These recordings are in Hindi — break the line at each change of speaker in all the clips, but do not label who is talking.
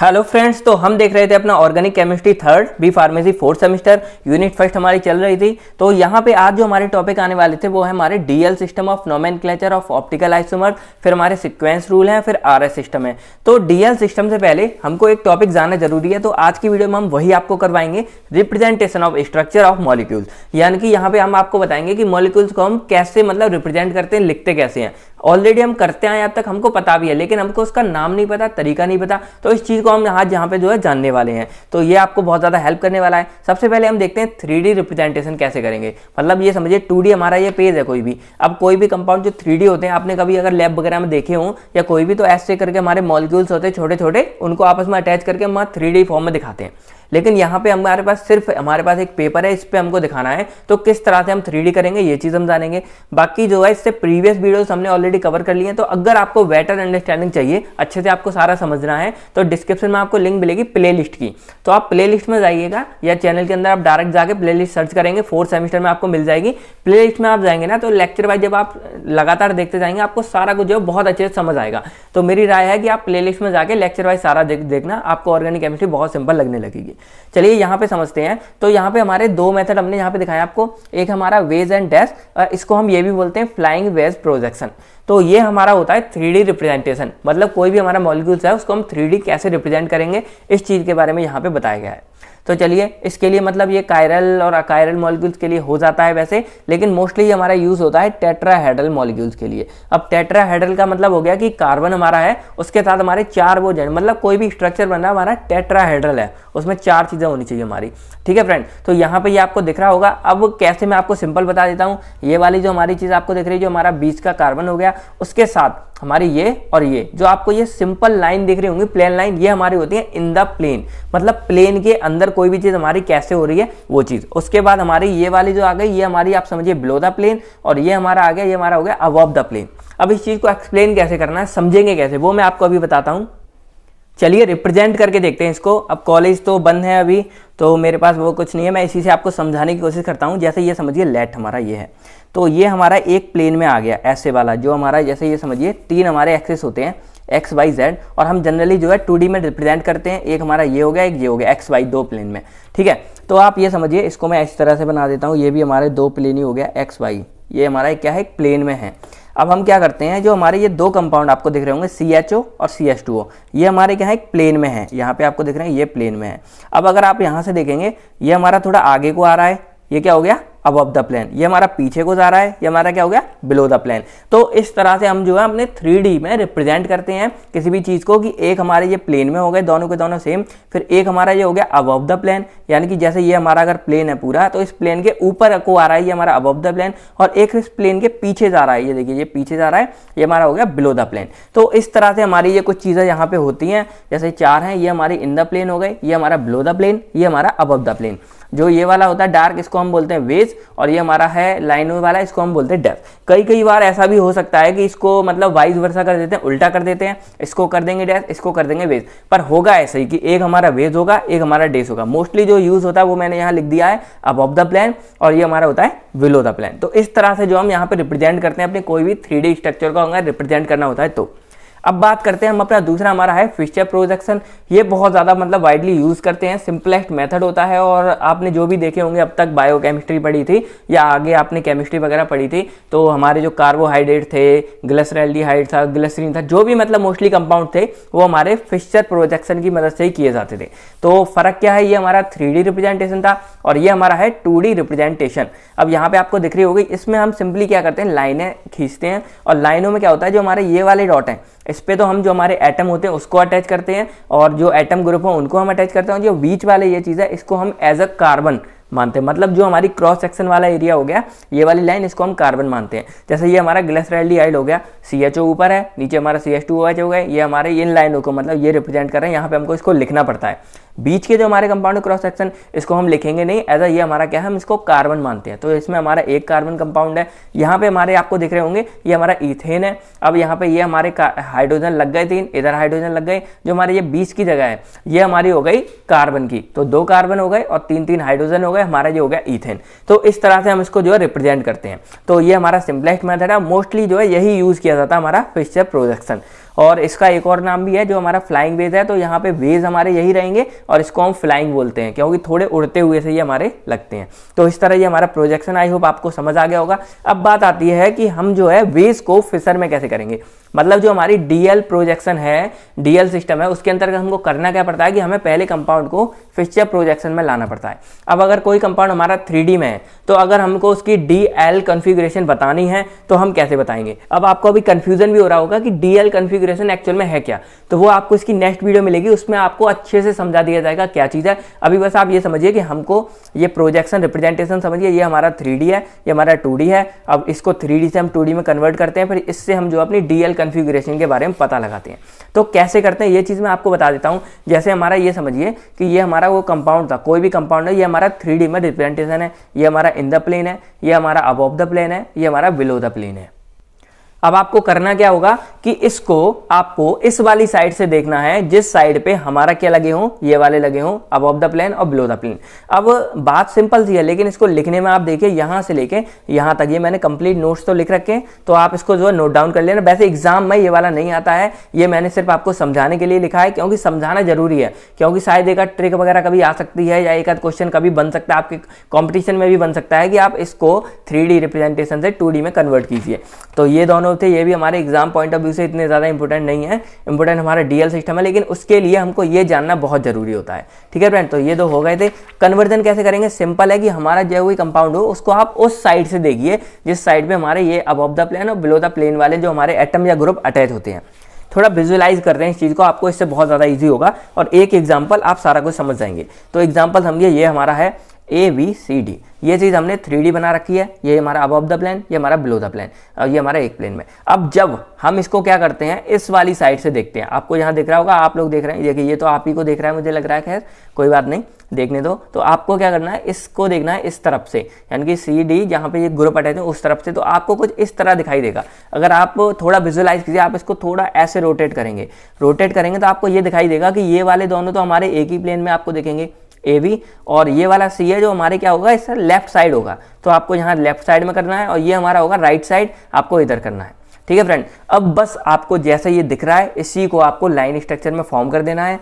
हेलो फ्रेंड्स तो हम देख रहे थे अपना organic chemistry third B pharmacy fourth semester unit first हमारी चल रही थी तो यहाँ पे आज जो हमारे टॉपिक आने वाले थे वो है हमारे डीएल सिस्टम ऑफ क्लेचर ऑफ ऑप्टिकल आइसोमर फिर हमारे सिक्वेंस रूल है फिर आर सिस्टम है तो डीएल सिस्टम से पहले हमको एक टॉपिक जाना जरूरी है तो आज की वीडियो में हम वही आपको करवाएंगे representation of structure of molecules यानी कि यहाँ पे हम आपको बताएंगे कि मॉलिक्यूल्स को हम कैसे मतलब रिप्रेजेंट करते हैं लिखते कैसे हैं ऑलरेडी हम करते आए अब तक हमको पता भी है लेकिन हमको उसका नाम नहीं पता तरीका नहीं पता तो इस चीज़ को हम आज यहाँ पे जो है जानने वाले हैं तो ये आपको बहुत ज़्यादा हेल्प करने वाला है सबसे पहले हम देखते हैं थ्री रिप्रेजेंटेशन कैसे करेंगे मतलब ये समझिए टू हमारा ये पेज है कोई भी अब कोई भी कंपाउंड जो थ्री होते हैं आपने कभी अगर लैब वगैरह में देखे हों या कोई भी तो ऐसे करके हमारे मॉलिक्यूल्स होते हैं छोटे छोटे उनको आपस में अटैच करके हम थ्री फॉर्म में दिखाते हैं लेकिन यहाँ पे हमारे पास सिर्फ हमारे पास एक पेपर है इस पर हमको दिखाना है तो किस तरह से हम थ्री करेंगे ये चीज़ हम जानेंगे बाकी जो है इससे प्रीवियस वीडियोस हमने ऑलरेडी कवर कर लिए हैं तो अगर आपको बेटर अंडरस्टैंडिंग चाहिए अच्छे से आपको सारा समझना है तो डिस्क्रिप्शन में आपको लिंक मिलेगी प्ले लिस्ट की तो आप प्ले लिस्ट में जाइएगा या चैनल के अंदर आप डायरेक्ट जाके प्ले लिस्ट सर्च करेंगे फोर्थ सेमेस्टर में आपको मिल जाएगी प्ले लिस्ट में आप जाएंगे ना तो लेक्चर वाइज जब आप लगातार देखते जाएंगे आपको सारा कुछ जो है बहुत अच्छे से समझ आएगा तो मेरी राय है कि आप प्ले लिस्ट में जाके लेक्चर वाइज सारा देखना आपको ऑर्गेनिक केमिस्ट्री बहुत सिंपल लगने लगेगी चाहिए चलिए यहाँ पे समझते हैं तो यहाँ पे हमारे दो मेथड हमने यहाँ पे दिखाया आपको एक हमारा वेज एंड डैश इसको हम ये भी बोलते हैं फ्लाइंग वेज प्रोजेक्शन तो ये हमारा होता है थ्री रिप्रेजेंटेशन मतलब कोई भी हमारा मॉलिक्यूल्स है उसको हम थ्री कैसे रिप्रेजेंट करेंगे इस चीज़ के बारे में यहाँ पे बताया गया है तो चलिए इसके लिए मतलब ये कायरल और अकायरल मॉलिक्यूल्स के लिए हो जाता है वैसे लेकिन मोस्टली हमारा यूज़ होता है टेट्राहेड्रल मॉलिक्यूल्स के लिए अब टेट्राहेड्रल का मतलब हो गया कि कार्बन हमारा है उसके साथ हमारे चार वो जन मतलब कोई भी स्ट्रक्चर बना हमारा टेट्राहेड्रल है उसमें चार चीज़ें होनी चाहिए हमारी ठीक है फ्रेंड तो यहाँ पर ये आपको दिख रहा होगा अब कैसे मैं आपको सिंपल बता देता हूँ ये वाली जो हमारी चीज़ आपको दिख रही है जो हमारा बीच का कार्बन हो गया उसके साथ हमारी ये और ये जो आपको ये सिंपल लाइन दिख रही होंगी प्लेन लाइन ये हमारी होती है इन द प्लेन मतलब प्लेन के अंदर कोई भी चीज़ हमारी कैसे हो रही है वो चीज़ उसके बाद हमारी ये वाली जो आ गई ये हमारी आप समझिए बिलो द प्लेन और ये हमारा आ गया ये हमारा हो गया अवॉब द प्लेन अब इस चीज़ को एक्सप्लेन कैसे करना है समझेंगे कैसे वो मैं आपको अभी बताता हूँ चलिए रिप्रेजेंट करके देखते हैं इसको अब कॉलेज तो बंद है अभी तो मेरे पास वो कुछ नहीं है मैं इसी से आपको समझाने की कोशिश करता हूँ जैसे ये समझिए लेट हमारा ये है तो ये हमारा एक प्लेन में आ गया ऐसे वाला जो हमारा जैसे ये समझिए तीन हमारे एक्सेस होते हैं एक्स वाई जेड और हम जनरली जो है टू में रिप्रेजेंट करते हैं एक हमारा ये हो गया एक ये हो गया एक्स वाई दो प्लेन में ठीक है तो आप ये समझिए इसको मैं इस तरह से बना देता हूँ ये भी हमारे दो प्लेन ही हो गया एक्स वाई ये हमारा क्या है एक प्लेन में है अब हम क्या करते हैं जो हमारे ये दो कंपाउंड आपको दिख रहे होंगे सी एच ओ और सी एच टू ओ ये हमारे क्या है एक प्लेन में है यहाँ पे आपको दिख रहे हैं ये प्लेन में है अब अगर आप यहाँ से देखेंगे ये हमारा थोड़ा आगे को आ रहा है ये क्या हो गया अबव द प्लेन ये हमारा पीछे को जा रहा है ये हमारा क्या हो गया बिलो द प्लेन तो इस तरह से हम जो है अपने थ्री में रिप्रेजेंट करते हैं किसी भी चीज़ को कि एक हमारे ये प्लेन में हो गए दोनों के दोनों सेम फिर एक हमारा ये हो गया अबव द प्लेन यानी कि जैसे ये हमारा अगर प्लेन है पूरा तो इस प्लेन के ऊपर को आ रहा है ये हमारा अबव द प्लेन और एक इस प्लेन के पीछे जा रहा है ये देखिए ये पीछे जा रहा है ये हमारा हो गया बिलो द प्लेन तो इस तरह से हमारी ये कुछ चीज़ें यहाँ पे होती हैं जैसे चार हैं ये हमारी इन द प्लेन हो गए ये हमारा बिलो द प्लेन ये हमारा अबव द प्लेन जो ये वाला होता है डार्क इसको हम बोलते हैं वेज और ये हमारा है लाइन वाला इसको हम बोलते हैं डेफ कई कई बार ऐसा भी हो सकता है कि इसको मतलब वाइज वर्षा कर देते हैं उल्टा कर देते हैं इसको कर देंगे डेफ इसको कर देंगे वेज पर होगा ऐसे ही कि एक हमारा वेज होगा एक हमारा डेस होगा मोस्टली जो यूज़ होता है वो मैंने यहाँ लिख दिया है अब ऑफ द प्लान और ये हमारा होता है विलो द प्लान तो इस तरह से जो हम यहाँ पर रिप्रेजेंट करते हैं अपने कोई भी थ्री स्ट्रक्चर का हमें रिप्रेजेंट करना होता है तो अब बात करते हैं हम अपना दूसरा हमारा है फिशर प्रोजेक्शन ये बहुत ज़्यादा मतलब वाइडली यूज़ करते हैं सिंपलेस्ट मेथड होता है और आपने जो भी देखे होंगे अब तक बायो केमिस्ट्री पढ़ी थी या आगे आपने केमिस्ट्री वगैरह पढ़ी थी तो हमारे जो कार्बोहाइड्रेट थे ग्लेसरेल्डीहाइड था ग्लेसरीन था जो भी मतलब मोस्टली कंपाउंड थे वो हमारे फिशर प्रोजेक्शन की मदद से ही किए जाते थे तो फ़र्क क्या है ये हमारा थ्री रिप्रेजेंटेशन था और ये हमारा है टू रिप्रेजेंटेशन अब यहाँ पे आपको दिख रही होगी इसमें हम सिंपली क्या करते हैं लाइनें खींचते हैं और लाइनों में क्या होता है जो हमारे ये वाले डॉट हैं इस पर तो हम जो हमारे एटम होते हैं उसको अटैच करते हैं और जो एटम ग्रुप है उनको हम अटैच करते हैं जो बीच वाले ये चीज़ है इसको हम एज अ कार्बन मानते हैं मतलब जो हमारी क्रॉस सेक्शन वाला एरिया हो गया ये वाली लाइन इसको हम कार्बन मानते हैं जैसे ये हमारा ग्लेसराइल्डिहाइड हो गया सी एच ओ ऊपर है नीचे हमारा C H two O H हो गया ये हमारे इन लाइनों को मतलब ये रिप्रेजेंट कर रहे हैं यहाँ पे हमको इसको लिखना पड़ता है बीच के जो हमारे कंपाउंड क्रॉस सेक्शन इसको हम लिखेंगे नहीं एज ये हमारा क्या है हम इसको कार्बन मानते हैं तो इसमें हमारा एक कार्बन कंपाउंड है यहाँ पे हमारे आपको दिख रहे होंगे ये हमारा इथेन है अब यहाँ पे ये हमारे हाइड्रोजन लग गए तीन इधर हाइड्रोजन लग गए जो हमारे ये बीच की जगह है ये हमारी हो गई कार्बन की तो दो कार्बन हो गए और तीन तीन हाइड्रोजन हो गए हमारा ये हो गया इथेन तो इस तरह से हम इसको जो है रिप्रेजेंट करते हैं तो ये हमारा सिंपलेस्ट मैथड है मोस्टली जो है यही यूज़ किया जाता है हमारा फिशर प्रोजेक्शन और इसका एक और नाम भी है जो हमारा फ्लाइंग वेज है तो यहाँ पे वेज हमारे यही रहेंगे और इसको हम फ्लाइंग बोलते हैं क्योंकि थोड़े उड़ते हुए से ये हमारे लगते हैं तो इस तरह ये हमारा प्रोजेक्शन आई होप आपको समझ आ गया होगा अब बात आती है कि हम जो है वेज को फिसर में कैसे करेंगे मतलब जो हमारी डीएल प्रोजेक्शन है डीएल सिस्टम है उसके अंतर्गत हमको करना क्या पड़ता है कि हमें पहले कंपाउंड को फिक्सचर प्रोजेक्शन में लाना पड़ता है अब अगर कोई कंपाउंड हमारा थ्री में है तो अगर हमको उसकी डी एल कन्फिग्रेशन बतानी है तो हम कैसे बताएंगे अब आपको अभी कन्फ्यूजन भी हो रहा होगा कि डी एल कन्फिग्रेशन एक्चुअल में है क्या तो वो आपको इसकी नेक्स्ट वीडियो मिलेगी उसमें आपको अच्छे से समझा दिया जाएगा क्या चीज़ है अभी बस आप ये समझिए कि हमको ये प्रोजेक्शन रिप्रेजेंटेशन समझिए ये हमारा थ्री है ये हमारा टू है अब इसको थ्री से हम टू में कन्वर्ट करते हैं फिर इससे हम जो अपनी डी एल कन्फिग्रेशन के बारे में पता लगाते हैं तो कैसे करते हैं ये चीज़ मैं आपको बता देता हूँ जैसे हमारा ये समझिए कि ये हमारा वो कंपाउंड था कोई भी कंपाउंड है ये हमारा थ्री में रिप्रेजेंटेशन है ये हमारा इन द प्लेन है ये हमारा अबोव द प्लेन है ये हमारा बिलो द प्लेन है अब आपको करना क्या होगा कि इसको आपको इस वाली साइड से देखना है जिस साइड पे हमारा क्या लगे हों ये वाले लगे हों अब ऑफ द प्लेन और बिलो द प्लेन अब बात सिंपल सी है लेकिन इसको लिखने में आप देखिए यहां से लेके यहां तक ये मैंने कंप्लीट नोट्स तो लिख रखे हैं तो आप इसको जो है नोट डाउन कर लेना वैसे एग्जाम में ये वाला नहीं आता है ये मैंने सिर्फ आपको समझाने के लिए लिखा है क्योंकि समझाना जरूरी है क्योंकि शायद एक ट्रिक वगैरह कभी आ सकती है या एक आध क्वेश्चन कभी बन सकता है आपके कॉम्पिटिशन में भी बन सकता है कि आप इसको थ्री रिप्रेजेंटेशन से टू में कन्वर्ट कीजिए तो ये दोनों लोग थे ये भी हमारे एग्जाम पॉइंट ऑफ व्यू से इतने ज़्यादा इंपॉर्टेंट नहीं है इंपॉर्टेंट हमारा डीएल सिस्टम है लेकिन उसके लिए हमको ये जानना बहुत ज़रूरी होता है ठीक है फ्रेंड तो ये दो तो हो गए थे कन्वर्जन कैसे करेंगे सिंपल है कि हमारा जो भी कंपाउंड हो उसको आप उस साइड से देखिए जिस साइड में हमारे ये अबॉव द प्लेन और बिलो द प्लेन वाले जो हमारे एटम या ग्रुप अटैच होते हैं थोड़ा विजुअलाइज कर रहे हैं इस चीज़ को आपको इससे बहुत ज़्यादा ईजी होगा और एक एग्जाम्पल आप सारा कुछ समझ जाएंगे तो एग्जाम्पल समझिए ये हमारा है ए बी सी डी ये चीज़ हमने थ्री डी बना रखी है ये हमारा अबव द प्लेन ये हमारा बिलो द प्लेन और ये हमारा एक प्लेन में अब जब हम इसको क्या करते हैं इस वाली साइड से देखते हैं आपको यहाँ दिख रहा होगा आप लोग देख रहे हैं देखिए ये तो आप ही को देख रहा है मुझे लग रहा है खैर कोई बात नहीं देखने दो तो आपको क्या करना है इसको देखना है इस तरफ से यानी कि सी डी जहाँ पे ये ग्रुप अटैच है उस तरफ से तो आपको कुछ इस तरह दिखाई देगा अगर आप थोड़ा विजुअलाइज कीजिए आप इसको थोड़ा ऐसे रोटेट करेंगे रोटेट करेंगे तो आपको ये दिखाई देगा कि ये वाले दोनों तो हमारे एक ही प्लेन में आपको देखेंगे ए बी और ये वाला सी है जो हमारे क्या होगा इसका लेफ्ट साइड होगा तो आपको यहाँ लेफ्ट साइड में करना है और ये हमारा होगा राइट साइड आपको इधर करना है ठीक है फ्रेंड अब बस आपको जैसे ये दिख रहा है इसी को आपको लाइन स्ट्रक्चर में फॉर्म कर देना है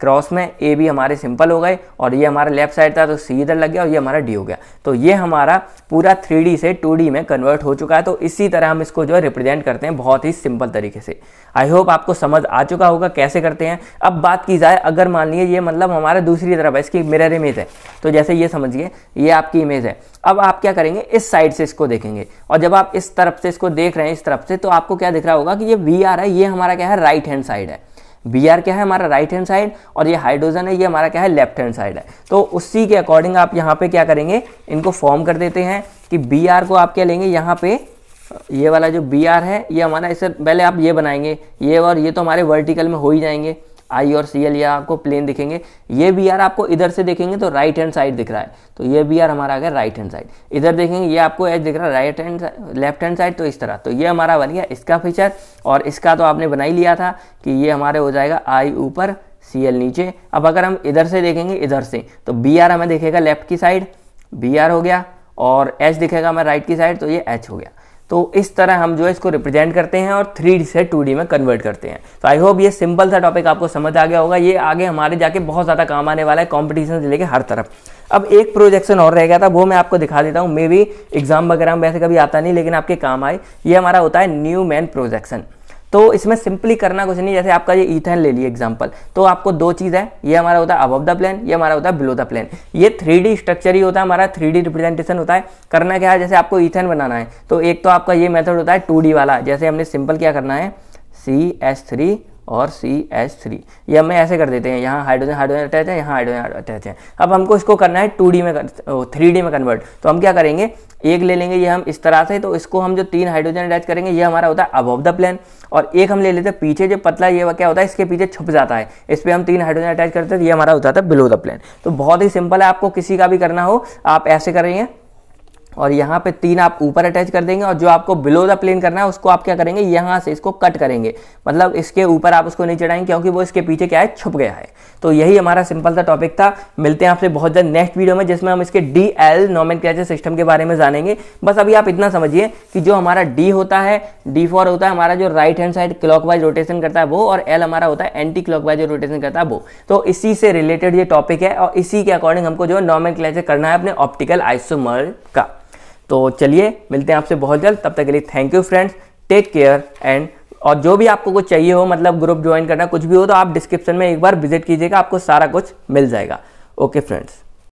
क्रॉस में ए भी हमारे सिंपल हो गए और ये हमारा लेफ्ट साइड था तो सी इधर लग गया और ये हमारा डी हो गया तो ये हमारा पूरा थ्री से टू में कन्वर्ट हो चुका है तो इसी तरह हम इसको जो है रिप्रेजेंट करते हैं बहुत ही सिंपल तरीके से आई होप आपको समझ आ चुका होगा कैसे करते हैं अब बात की जाए अगर मान लीजिए ये मतलब हमारा दूसरी तरफ है इसकी मिरर इमेज है तो जैसे ये समझिए ये आपकी इमेज है अब आप क्या करेंगे इस साइड से इसको देखेंगे और जब आप इस तरफ से इसको देख रहे हैं इस तरफ से तो आपको क्या दिख रहा होगा कि ये वी आर है ये हमारा क्या है राइट हैंड साइड है बी आर क्या है हमारा राइट हैंड साइड और ये हाइड्रोजन है ये हमारा क्या है लेफ्ट हैंड साइड है तो उसी के अकॉर्डिंग आप यहाँ पे क्या करेंगे इनको फॉर्म कर देते हैं कि बी आर को आप क्या लेंगे यहाँ पे ये वाला जो बी आर है ये हमारा इससे पहले आप ये बनाएंगे ये और ये तो हमारे वर्टिकल में हो ही जाएंगे आई और सी एल ये आपको प्लेन दिखेंगे ये बी आर आपको इधर से देखेंगे तो राइट हैंड साइड दिख रहा है तो ये बी आर हमारा आ गया राइट हैंड साइड इधर देखेंगे ये आपको एच दिख रहा है right hand left hand side तो इस तरह तो ये हमारा बन गया इसका फीचर और इसका तो आपने बना ही लिया था कि ये हमारे हो जाएगा आई ऊपर सी एल नीचे अब अगर हम इधर से देखेंगे इधर से तो बी आर हमें देखेगा लेफ्ट की साइड बी आर हो गया और एच दिखेगा हमें राइट की साइड तो ये एच हो गया तो इस तरह हम जो है इसको रिप्रेजेंट करते हैं और थ्री से टू में कन्वर्ट करते हैं तो आई होप ये सिंपल सा टॉपिक आपको समझ आ गया होगा ये आगे हमारे जाके बहुत ज़्यादा काम आने वाला है कॉम्पिटिशन से लेकर हर तरफ अब एक प्रोजेक्शन और रह गया था वो मैं आपको दिखा देता हूँ मे बी एग्जाम वगैरह में वैसे कभी आता नहीं लेकिन आपके काम आए ये हमारा होता है न्यू मैन प्रोजेक्शन तो इसमें सिंपली करना कुछ नहीं जैसे आपका ये ईथेन ले लिए एग्जाम्पल तो आपको दो चीज़ है ये हमारा होता है अबव द प्लेन ये हमारा होता है बिलो द प्लेन ये थ्री स्ट्रक्चर ही होता है हमारा थ्री रिप्रेजेंटेशन होता है करना क्या है जैसे आपको ईथेन बनाना है तो एक तो आपका ये मेथड होता है टू वाला जैसे हमने सिंपल क्या करना है सी एस थ्री और सी एस थ्री ये हमें ऐसे कर देते हैं यहाँ हाइड्रोजन हाइड्रोजन अटैच है यहाँ हाइड्रोजन अटैच है अब हमको इसको करना है टू में थ्री डी में कन्वर्ट तो हम क्या करेंगे एक ले लेंगे ये हम इस तरह से तो इसको हम जो तीन हाइड्रोजन अटैच करेंगे ये हमारा होता है अबव द प्लेन और एक हम ले लेते हैं पीछे जो पतला ये क्या होता है इसके पीछे छुप जाता है इस पर हम तीन हाइड्रोजन अटैच करते हैं ये हमारा होता था है बिलो द प्लेन तो बहुत ही सिंपल है आपको किसी का भी करना हो आप ऐसे करेंगे और यहाँ पे तीन आप ऊपर अटैच कर देंगे और जो आपको बिलो द प्लेन करना है उसको आप क्या करेंगे यहाँ से इसको कट करेंगे मतलब इसके ऊपर आप उसको नहीं चढ़ाएंगे क्योंकि वो इसके पीछे क्या है छुप गया है तो यही हमारा सिंपल सा टॉपिक था मिलते हैं आपसे बहुत जल्द नेक्स्ट वीडियो में जिसमें हम इसके डी एल नॉमन सिस्टम के बारे में जानेंगे बस अभी आप इतना समझिए कि जो हमारा डी होता है डी फॉर होता है हमारा जो right hand side clock rotation करता है वो और एल हमारा होता है एंटी क्लॉक जो रोटेशन करता है वो तो इसी से रिलेटेड ये टॉपिक है और इसी के अकॉर्डिंग हमको जो नॉमन करना है अपने ऑप्टिकल आइसोमर का तो चलिए मिलते हैं आपसे बहुत जल्द तब तक के लिए thank you friends take care and और जो भी आपको कुछ चाहिए हो मतलब ग्रुप ज्वाइन करना कुछ भी हो तो आप डिस्क्रिप्शन में एक बार विजिट कीजिएगा आपको सारा कुछ मिल जाएगा ओके फ्रेंड्स